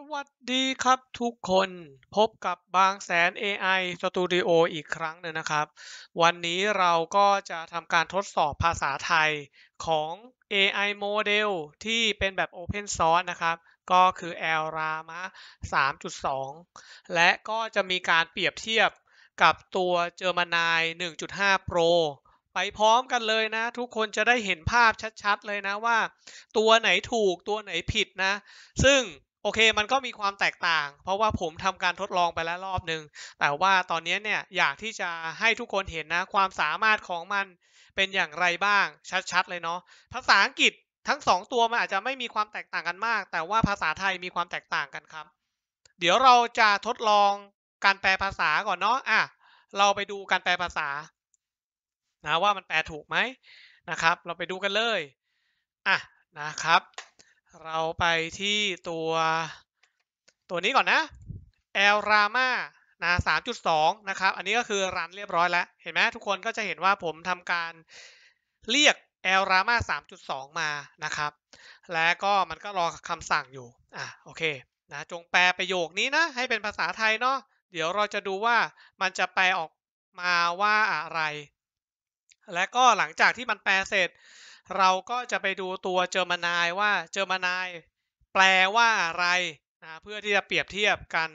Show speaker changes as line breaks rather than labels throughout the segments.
สวัสดีครับทุกคนพบกับบางแสน AI Studio อีกครั้งหนึ่งนะครับ วันนี้เราก็จะทำการทดสอบภาษาไทยของ AI Model ที่เป็นแบบ Open Source นะครับก็คือ l r a m a 3.2 และก็จะมีการเปรียบเทียบกับตัว Gemini 1.5 Pro ไปพร้อมกันเลยนะทุกคนจะได้เห็นภาพชัดๆ เลยนะว่าตัวไหนถูกตัวไหนผิดนะซึ่งโอเค มันก็มีความแตกต่าง เพราะว่าผมทำการทดลองไปแล้วรอบหนึ่งแต่ว่าตอนนี้เนี่ยอยากที่จะให้ทุกคนเห็นนะ ความสามารถของมันเป็นอย่างไรบ้างชัดๆ เลยเนาะ ภาษาอังกฤษทั้ง2ตัวมันอาจจะไม่มีความแตกต่างกันมาก แต่ว่าภาษาไทยมีความแตกต่างกันครับ เดี๋ยวเราจะทดลองการแปลภาษาก่อนเนาะ อ่ะ เราไปดูการแปลภาษา นะว่ามันแปลถูกไหมนะครับ เราไปดูกันเลย อ่ะนะครับเราไปที่ตัว ตัวนี้ก่อนนะ แอลรามานะ3านะครับ อันนี้ก็คือรันเรียบร้อยแล้ว เห็นไหมทุกคนก็จะเห็นว่าผมทำการ เรียกแอลรามา3ามานะครับ และก็มันก็รอคำสั่งอยู่ อ่ะ โอเค นะ จงแปลประโยคนี้นะ ให้เป็นภาษาไทยเนาะ เดี๋ยวเราจะดูว่ามันจะแปลออกมาว่าอะไร และก็หลังจากที่มันแปลเสร็จเราก็จะไปดูตัวเจอมานายว่าเจอมานาย แปลว่าอะไรนะเพื่อที่จะเปรียบเทียบกัน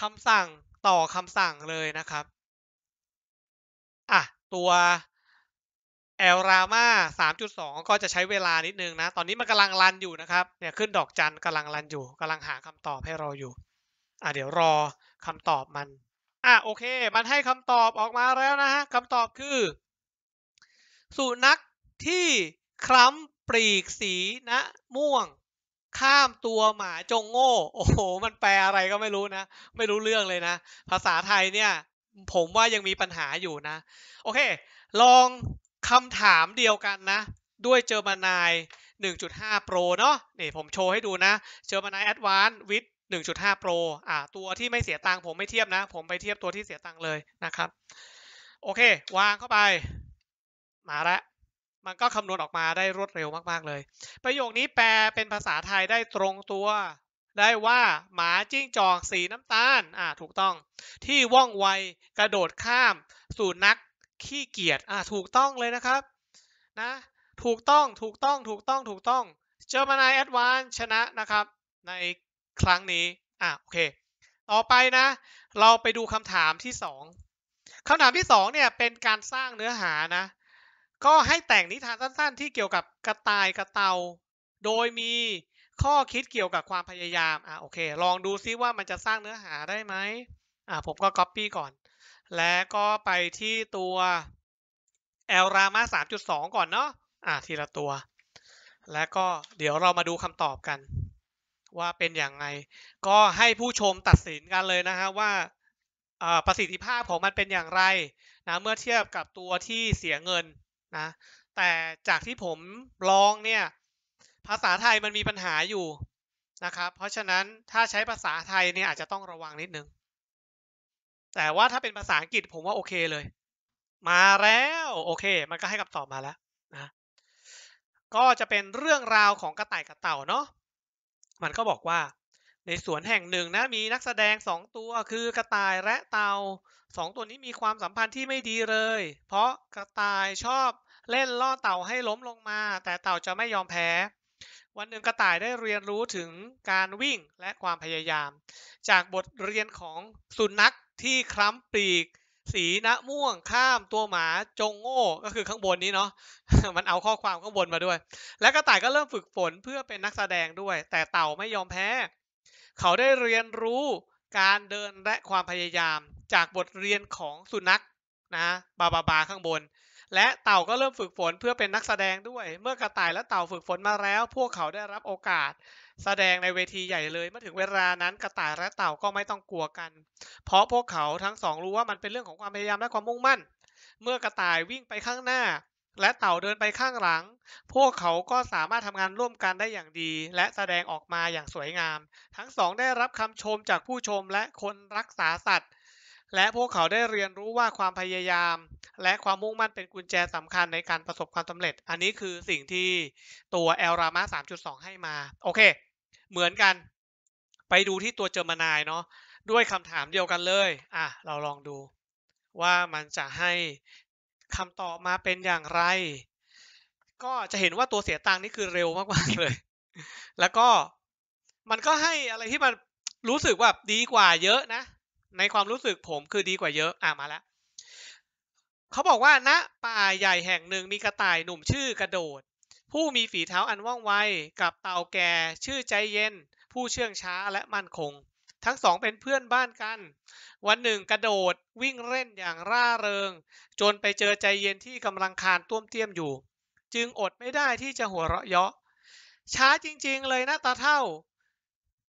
คำสั่งต่อคำสั่งเลยนะครับอ่ะตัวแอลรามา3.2ก็จะใช้เวลานิดนึงนะ ตอนนี้มันกำลังรันอยู่นะครับเนี่ย ขึ้นดอกจันกำลังรันอยู่กำลังหาคำตอบให้เราอยู่อ่ะเดี๋ยวรอคำตอบมัน อ่ะโอเค มันให้คำตอบออกมาแล้วนะฮะคำตอบคือสุนัขที่คล้ำปลีกสีนะ ม่วงข้ามตัวหมาจงโง่โอ้โห มันแปลอะไรก็ไม่รู้นะ ไม่รู้เรื่องเลย นะ ภาษาไทยเนี่ย ผมว่ายังมีปัญหาอยู่นะ โอเค ลองคำถามเดียวกันนะ ด้วย เจอมานาย 1.5 Pro เนาะนี่ผมโชว์ ให้ดู นะ เจอมานาย Advanced with 1.5 Pro อ่า ตัวที่ไม่เสีย ตังค์ผม ไม่เทียบนะ ผมไปเทียบตัวที่เสียตังค์เลยนะครับ โอเค วางเข้าไปมาแล้วมันก็คำนวณออกมาได้รวดเร็วมากๆเลย ประโยคนี้แปลเป็นภาษาไทยได้ตรงตัว ได้ว่าหมาจิ้งจอกสีน้ำตาลอ่า ถูกต้อง ที่ว่องไวกระโดดข้ามสู่นักขี้เกียจอ่าถูกต้องเลยนะครับ นะ ถูกต้อง ถูกต้องถูกต้องถูกต้อง เจอมานายแอดวานชนะนะครับ ในครั้งนี้อ่าโอเค ต่อไปนะ เราไปดูคำถามที่สองคำถามที่สองเนี่ยเป็นการสร้างเนื้อหานะก็ให้แต่งนิทานสั้น ๆ ที่เกี่ยวกับกระต่ายกระเตา โดยมีข้อคิดเกี่ยวกับความพยายาม อ่ะโอเค ลองดูซิว่ามันจะสร้างเนื้อหาได้ไหมอ่ะผมก็ Copy ก่อน แล้วก็ไปที่ตัวแอลรามา3.2 ก่อนเนาะอ่ะทีละตัว แล้วก็เดี๋ยวเรามาดูคำตอบกัน ว่าเป็นอย่างไงก็ให้ผู้ชมตัดสินกันเลยนะฮะว่าประสิทธิภาพของมันเป็นอย่างไรนะ เมื่อเทียบกับตัวที่เสียเงินนะแต่จากที่ผมลองเนี่ยภาษาไทยมันมีปัญหาอยู่นะครับเพราะฉะนั้นถ้าใช้ภาษาไทยเนี่ยอาจจะต้องระวังนิดนึง แต่ว่าถ้าเป็นภาษาอังกฤษผมว่าโอเคเลย มาแล้วโอเคมันก็ให้คำตอบมาแล้วนะก็จะเป็นเรื่องราวของกระต่ายกับเต่าเนาะมันก็บอกว่าในสวนแห่งหนึ่งนะมีนักแสดงสองตัว คือกระต่ายและเตาสองตัวนี้มีความสัมพันธ์ที่ไม่ดีเลย เพราะกระต่ายชอบเล่นล่อเต่าให้ล้มลงมา แต่เต่าจะไม่ยอมแพ้ วันหนึ่งกระต่ายได้เรียนรู้ถึงการวิ่งและความพยายาม จากบทเรียนของสุนัขที่คล้ำปีก สีนะม่วงข้ามตัวหมาจงโง่ก็คือข้างบนนี้เนาะมันเอาข้อความข้างบนมาด้วย และกระต่ายก็เริ่มฝึกฝนเพื่อเป็นนักแสดงด้วย แต่เต่าไม่ยอมแพ้เขาได้เรียนรู้การเดินและความพยายามจากบทเรียนของสุนัขนะ บาบาบาข้างบน และเต่าก็เริ่มฝึกฝนเพื่อเป็นนักแสดงด้วย เมื่อกระต่ายและเต่าฝึกฝนมาแล้ว พวกเขาได้รับโอกาสแสดงในเวทีใหญ่เลยเมื่อถึงเวลานั้น กระต่ายและเต่าก็ไม่ต้องกลัวกัน เพราะพวกเขาทั้งสอง รู้ว่ามันเป็นเรื่องของความพยายามและความมุ่งมั่น เมื่อกระต่ายวิ่งไปข้างหน้าและเต่าเดินไปข้างหลัง พวกเขาก็สามารถทำงานร่วมกันได้อย่างดี และแสดงออกมาอย่างสวยงาม ทั้งสองได้รับคำชมจากผู้ชมและคนรักษาสัตว์ และพวกเขาได้เรียนรู้ว่าความพยายาม และความมุ่งมั่นเป็นกุญแจสำคัญในการประสบความสำเร็จ อันนี้คือสิ่งที่ตัวแอลรามา3.2 ให้มา โอเค เหมือนกัน ไปดูที่ตัวเจอมานายเนาะ ด้วยคำถามเดียวกันเลย อ่ะ เราลองดู ว่ามันจะให้คำตอบมาเป็นอย่างไร ก็จะเห็นว่าตัวเสียตังค์นี่คือเร็วมากๆเลย แล้วก็มันก็ให้อะไรที่มันรู้สึกว่าดีกว่าเยอะนะ ในความรู้สึกผมคือดีกว่าเยอะอ่ะมาแล้ว เขาบอกว่าณนะป่าใหญ่แห่งหนึ่งมีกระต่ายหนุ่มชื่อกระโดด ผู้มีฝีเท้าอันว่องไวกับเต่าแก่ชื่อใจเย็น ผู้เชื่องช้าและมั่นคงทั้งสองเป็นเพื่อนบ้านกัน วันหนึ่ง กระโดดวิ่งเล่นอย่างร่าเริง จนไปเจอใจเย็นที่กำลังคานต้วมเตี้ยมอยู่ จึงอดไม่ได้ที่จะหัวเราะเยาะช้าจริงๆเลยนะตาเท่า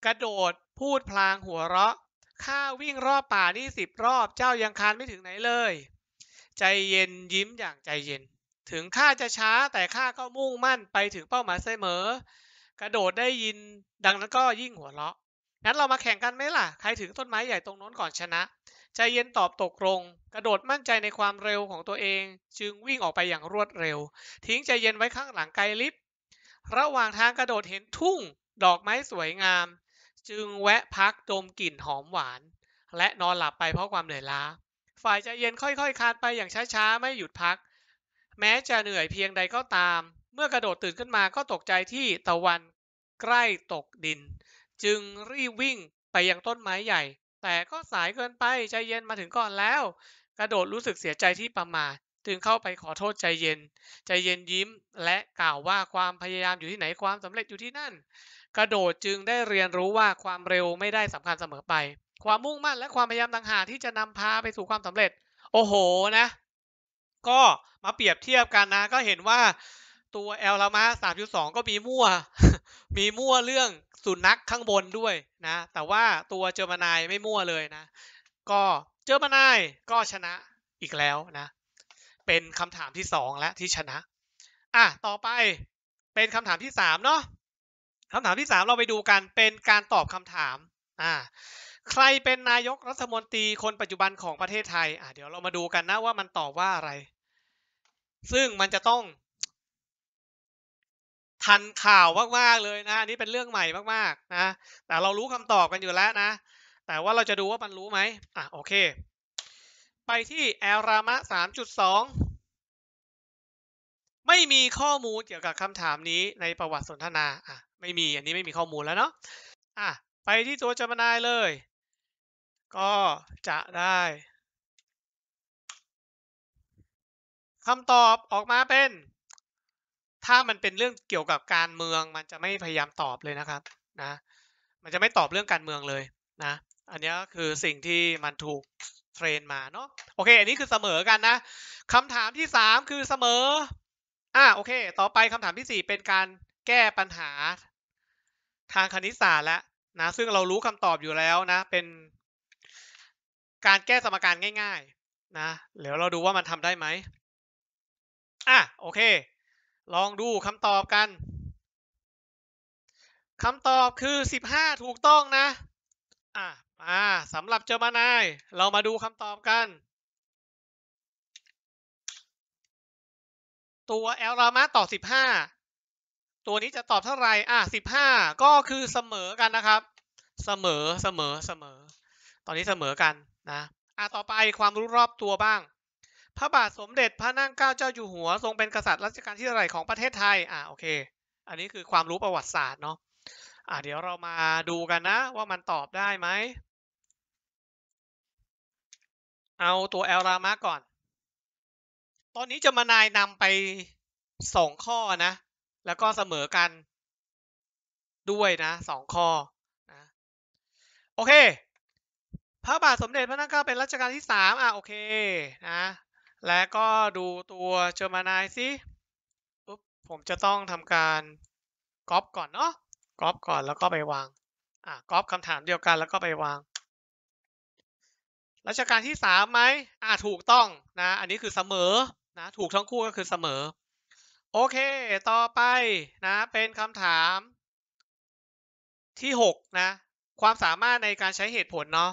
กระโดดพูดพลางหัวเราะ ข้าวิ่งรอบป่านี่สิบรอบเจ้ายังคานไม่ถึงไหนเลย ใจเย็นยิ้มอย่างใจเย็น ถึงข้าจะช้าแต่ข้าก็มุ่งมั่นไปถึงเป้าหมายเสมอ กระโดดได้ยินดังนั้นก็ยิ่งหัวเราะงั้นเรามาแข่งกันไหมล่ะ ใครถึงต้นไม้ใหญ่ตรงโน้นก่อนชนะ ใจเย็นตอบตกลง กระโดดมั่นใจในความเร็วของตัวเองจึงวิ่งออกไปอย่างรวดเร็ว ทิ้งใจเย็นไว้ข้างหลังไกลลิฟระหว่างทางกระโดดเห็นทุ่ง ดอกไม้สวยงาม จึงแวะพักดมกลิ่นหอมหวาน และนอนหลับไป เพราะความเหนื่อยล้า ฝ่ายใจเย็นค่อยๆคานไปอย่างช้าๆไม่หยุดพัก แม้จะเหนื่อยเพียงใดก็ตาม เมื่อกระโดดตื่นขึ้นมาก็ตกใจที่ตะวันใกล้ตกดินจึงรีบวิ่งไปยังต้นไม้ใหญ่ แต่ก็สายเกินไป ใจเย็นมาถึงก่อนแล้ว กระโดดรู้สึกเสียใจที่ประมาทจึงเข้าไปขอโทษใจเย็น ใจเย็นยิ้มและกล่าวว่าความพยายามอยู่ที่ไหนความสำเร็จอยู่ที่นั่น กระโดดจึงได้เรียนรู้ว่าความเร็วไม่ได้สำคัญเสมอไป ความมุ่งมั่นและความพยายามต่างหากที่จะนำพาไปสู่ความสำเร็จ โอ้โหนะ ก็มาเปรียบเทียบกันนะก็เห็นว่า ตัวแอลลามาสามจุดสองก็มีมั่ว มีมั่วเรื่องสุนัขข้างบนด้วยนะ แต่ว่าตัวเจอมานายไม่มั่วเลยนะ ก็เจอมานายก็ชนะอีกแล้วนะ เป็นคำถามที่สองและ ที่ชนะ อ่ะ ต่อไปเป็นคำถามที่สามเนาะคำถามที่สามเราไปดูกัน เป็นการตอบคำถามอ่าใครเป็นนายกรัฐมนตรีคนปัจจุบันของประเทศไทยอ่ะ เดี๋ยวเรามาดูกันนะว่ามันตอบว่าอะไร ซึ่งมันจะต้องทันข่าวมาก ๆ เลยนะ อันนี้เป็นเรื่องใหม่มาก ๆ นะ แต่เรารู้คำตอบกันอยู่แล้วนะ แต่ว่าเราจะดูว่ามันรู้ไหมอ่ะโอเค ไปที่แอลรามะ 3.2 ไม่มีข้อมูลเกี่ยวกับคำถามนี้ในประวัติสนทนา อ่ะ ไม่มีอันนี้ไม่มีข้อมูลแล้วเนาะอ่ะไปที่ตัวจำนายเลย ก็จะได้คำตอบออกมาเป็นถ้ามันเป็นเรื่องเกี่ยวกับการเมือง มันจะไม่พยายามตอบเลยนะครับนะ มันจะไม่ตอบเรื่องการเมืองเลยนะ อันนี้คือสิ่งที่มันถูกเทรนมาเนาะโอเค อันนี้คือเสมอกันนะคำถามที่3คือเสมอ อ่า โอเค ต่อไปคำถามที่4เป็นการแก้ปัญหา ทางคณิตศาสตร์แล้วนะซึ่งเรารู้คำตอบอยู่แล้วนะ เป็น การแก้สมการง่าย ๆ นะเดี๋ยวเราดูว่ามันทำได้ไหมอ่ะโอเคลองดูคำตอบกัน คำตอบคือ 15 ถูกต้องนะ อ่ะมาสำหรับเจอมานาย เรามาดูคำตอบกัน ตัวแอลรามาต่อ15 ตัวนี้จะตอบเท่าไหร่อ่ะ15 ก็คือเสมอกันนะครับ เสมอเสมอเสมอ ตอนนี้เสมอกันนะอ่ะต่อไปความรู้รอบตัวบ้างพระบาทสมเด็จ พระนั่งเกล้าเจ้าอยู่หัวทรงเป็นกษัตริย์รัชกาลที่เท่าไรของประเทศไทย อ่าโอเค อันนี้คือความรู้ประวัติศาสตร์เนาะ อ่า เดี๋ยวเรามาดูกันนะว่ามันตอบได้ไหม เอาตัวแอลรามาก่อน ตอนนี้จะมานายนำไปสองข้อนะ แล้วก็เสมอกันด้วยนะสองข้อ นะ โอเค พระบาทสมเด็จ พระนั่งเกล้าเป็นรัชกาลที่สาม อ่ะโอเค นะและก็ดูตัวเจอมานายสิปุ๊บผมจะต้องทำการก๊อปก่อนเนาะ ก๊อปก่อนแล้วก็ไปวาง อ่ะก๊อปคำถามเดียวกัน แล้วก็ไปวาง รัชการที่สามไหมอ่าถูกต้องนะ อันนี้คือเสมอ นะ ถูกทั้งคู่ก็คือเสมอ โอเคต่อไป นะ เป็นคำถาม ที่หกนะ ความสามารถในการใช้เหตุผลเนาะ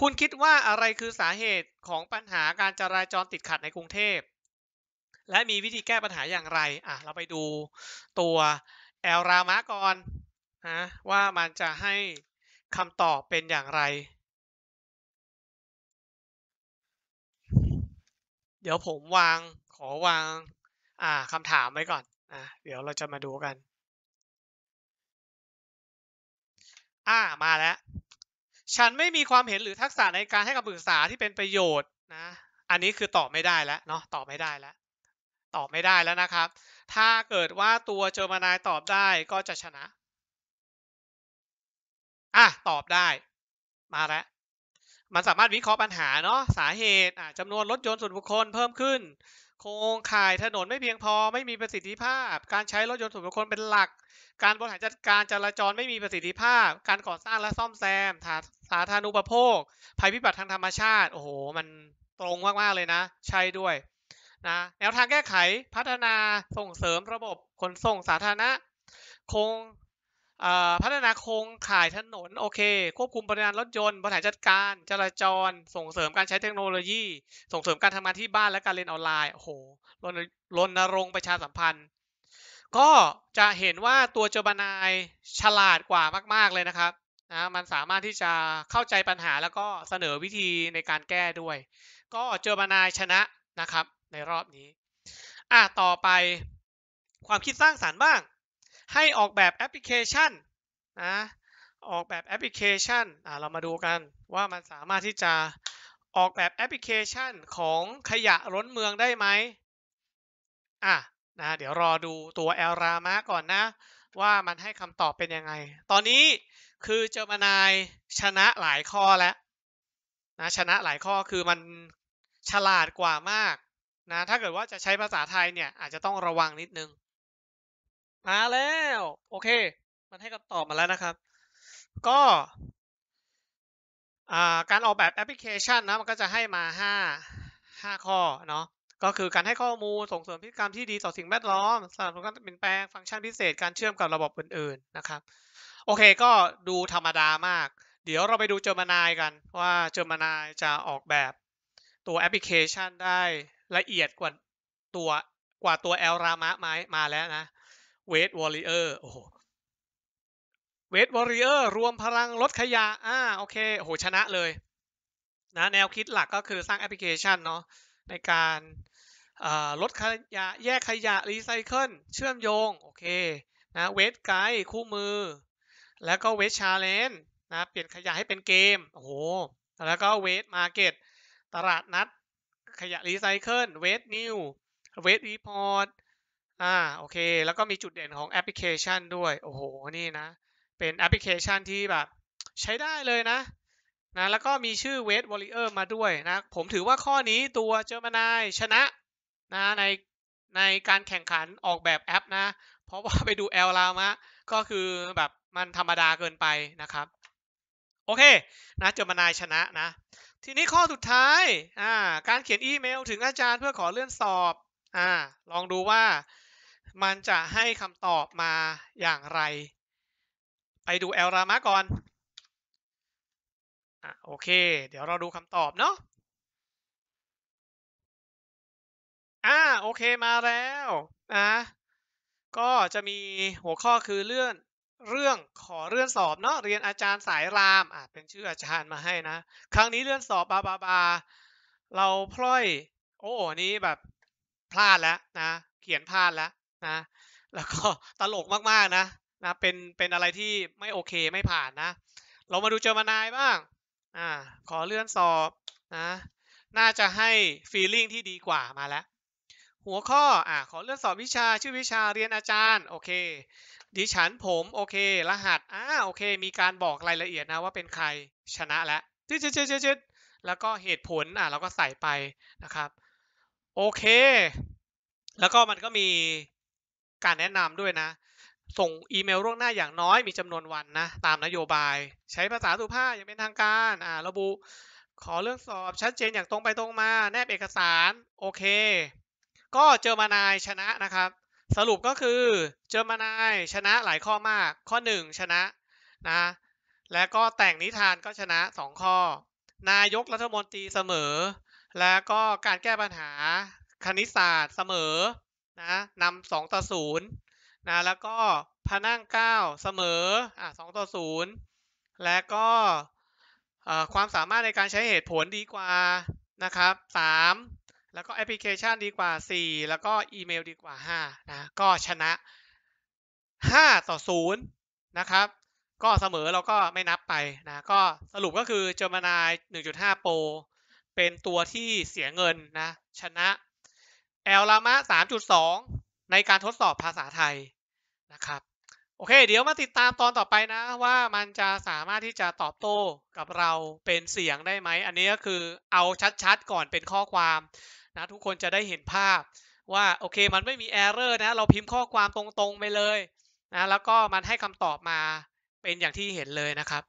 คุณคิดว่าอะไรคือสาเหตุของปัญหาการจราจรติดขัดในกรุงเทพ และมีวิธีแก้ปัญหาอย่างไร อ่ะ เราไปดูตัวแอลรามะก่อนนะว่ามันจะให้คำตอบเป็นอย่างไร เดี๋ยวผมวาง ขอวาง อ่าคำถามไว้ก่อนอ่ะเดี๋ยวเราจะมาดูกัน อ่ามาแล้วฉันไม่มีความเห็นหรือทักษะในการให้คำปรึกษาที่เป็นประโยชน์นะ อันนี้คือตอบไม่ได้แล้วเนาะตอบไม่ได้แล้ว ตอบไม่ได้แล้วนะครับ ถ้าเกิดว่าตัวเจอมานายตอบได้ก็จะชนะ อ่ะ ตอบได้ มาแล้ว มันสามารถวิเคราะห์ปัญหาเนาะสาเหตุจำนวนรถยนต์ส่วนบุคคลเพิ่มขึ้นโครงข่ายถนนไม่เพียงพอไม่มีประสิทธิภาพ การใช้รถยนต์ส่วนบุคคลเป็นหลัก การบริหารจัดการจราจรไม่มีประสิทธิภาพ การก่อสร้างและซ่อมแซม สาธารณูปโภค ภัยพิบัติทางธรรมชาติ โอ้โห มันตรงมาก ๆ เลยนะ ใช่ด้วยนะแนวทางแก้ไขพัฒนาส่งเสริมระบบขนส่งสาธารณะโครงพัฒนาโครงข่ายถนน โอเค ควบคุมปริมาณรถยนต์บริหารจัดการ จราจรส่งเสริมการใช้เทคโนโลยี ส่งเสริมการทำงานที่บ้านและการเรียนออนไลน์ โอ้โหรณรงค์ประชาสัมพันธ์ ก็จะเห็นว่าตัวเจบานายฉลาดกว่ามากๆเลยนะครับนะมันสามารถที่จะเข้าใจปัญหาแล้วก็เสนอวิธีในการแก้ด้วย ก็เจอบานายชนะนะครับ ในรอบนี้อ่ะต่อไปความคิดสร้างสารรค์บ้างให้ออกแบบแอปพลิเคชันนะออกแบบแอปพลิเคชันเรามาดูกันว่ามันสามารถที่จะออกแบบแอปพลิเคชันของขยะล้นเมืองได้ไหมอ่ะนะเดี๋ยวรอดูตัวแอลรามาก่อนนะ ว่ามันให้คำตอบเป็นยังไง ตอนนี้คือเจอมานายชนะหลายข้อแล้วนะชนะหลายข้อคือมันฉลาดกว่ามากนะถ้าเกิดว่าจะใช้ภาษาไทยเนี่ยอาจจะต้องระวังนิดนึงมาแล้ว โอเคมันให้คำตอบมาแล้วนะครับ ก็การออกแบบแอปพลิเคชันนะ มันก็จะให้มา5 5ข้อเนาะก็คือการให้ข้อมูล ส่งเสริมพฤติกรรมที่ดีต่อสิ่งแวดล้อมสนับสนุนการเปลี่ยนแปลงฟังก์ชันพิเศษการเชื่อมกับระบบอื่น ๆนะครับ โอเคก็ดูธรรมดามาก เดี๋ยวเราไปดูเจอมานายกัน ว่าเจอมานายจะออกแบบตัวแอปพลิเคชันได้ละเอียดกว่าตัวกว่าตัวแอลรามะไหมมาแล้วนะเวทวอริเออร์โอ้โหเวทวอริเออร์รวมพลังลดขยะอ่าโอเคโหชนะเลยนะแนวคิดหลักก็คือสร้างแอปพลิเคชันเนาะในการลดขยะแยกขยะรีไซเคิลเชื่อมโยงโอเคนะเวทไกด์คู่มือ แล้วก็เวทชาเลนจ์นะเปลี่ยนขยะให้เป็นเกมโอ้โหแล้วก็เวทมาร์เก็ตตลาดนัดขยะรีไซเคิลเวทนิวเวทรีพอร์ตอ่าโอเคแล้วก็มีจุดเด่นของแอปพลิเคชันด้วย โอ้โห นี่นะ เป็นแอปพลิเคชันที่แบบใช้ได้เลยนะ นะ แล้วก็มีชื่อเวทวอลเลอร์มาด้วยนะ ผมถือว่าข้อนี้ตัวเจอมานายชนะ นะในในการแข่งขันออกแบบแอปนะ เพราะว่าไปดูแอลลามะก็คือแบบมันธรรมดาเกินไปนะครับ โอเค นะ เจอมานายชนะนะ ทีนี้ข้อสุดท้ายอ่า การเขียนอีเมลถึงอาจารย์เพื่อขอเลื่อนสอบ อ่า ลองดูว่ามันจะให้คำตอบมาอย่างไร ไปดูแอลรามาก่อน อ่ะ โอเค เดี๋ยวเราดูคำตอบเนาะ อ่า โอเคมาแล้วนะก็จะมีหัวข้อคือเลื่อนเรื่องขอเลื่อนสอบเนาะ เรียนอาจารย์สายราม อ่าเป็นชื่ออาจารย์มาให้นะ ครั้งนี้เลื่อนสอบบาบาบา เราพล่อย โอ้โหนี้แบบพลาดแล้วนะ เขียนพลาดแล้วนะแล้วก็ตลกมากๆนะนะเป็นเป็นอะไรที่ไม่โอเคไม่ผ่านนะ เรามาดูเจอมานายบ้างอ่าขอเลื่อนสอบนะน่าจะให้ฟีลิ่งที่ดีกว่ามาแล้ว หัวข้ออ่าขอเลื่อนสอบวิชาชื่อวิชาเรียนอาจารย์โอเคดิฉันผมโอเค รหัสอ่าโอเค มีการบอกรายละเอียดนะ ว่าเป็นใครชนะแล้วจืดจืดจืดจืดแล้วก็เหตุผลอ่าเราก็ใส่ไปนะครับ โอเค แล้วก็มันก็มีการแนะนำด้วยนะ ส่งอีเมลล่วงหน้าอย่างน้อยมีจำนวนวันนะตามนโยบาย ใช้ภาษาสุภาพอย่างเป็นทางการอ่าระบุ ขอเรื่องสอบชัดเจนอย่างตรงไปตรงมา แนบเอกสารโอเค ก็เจอมานายชนะนะครับ สรุปก็คือ เจอมานายชนะหลายข้อมาก ข้อ 1 ชนะนะและก็แต่งนิทานก็ชนะ 2 ข้อ นายกรัฐมนตรีเสมอ และก็การแก้ปัญหาคณิตศาสตร์เสมอนะนำสองต่อศูนย์นะ แล้วก็พนั่งเก้าเสมออ่ะสองต่อศูนย์และก็ความสามารถในการใช้เหตุผลดีกว่า นะครับสามแล้วก็แอปพลิเคชันดีกว่า 4 แล้วก็อีเมลดีกว่า5นะ ก็ชนะ 5 ต่อ0นะครับ ก็เสมอเราก็ไม่นับไป นะ ก็สรุปก็คือเจอร์มานาย1.5 โปรเป็นตัวที่เสียเงินนะ ชนะแอลลามะ3.2 ในการทดสอบภาษาไทยนะครับ โอเค เดี๋ยวมาติดตามตอนต่อไปนะ ว่ามันจะสามารถที่จะตอบโต้กับเราเป็นเสียงได้ไหม อันนี้ก็คือเอาชัดๆก่อนเป็นข้อความนะ ทุกคนจะได้เห็นภาพว่าโอเคมันไม่มีเอร์เรอร์นะ เราพิมพ์ข้อความตรงๆไปเลยนะ แล้วก็มันให้คำตอบมาเป็นอย่างที่เห็นเลยนะครับ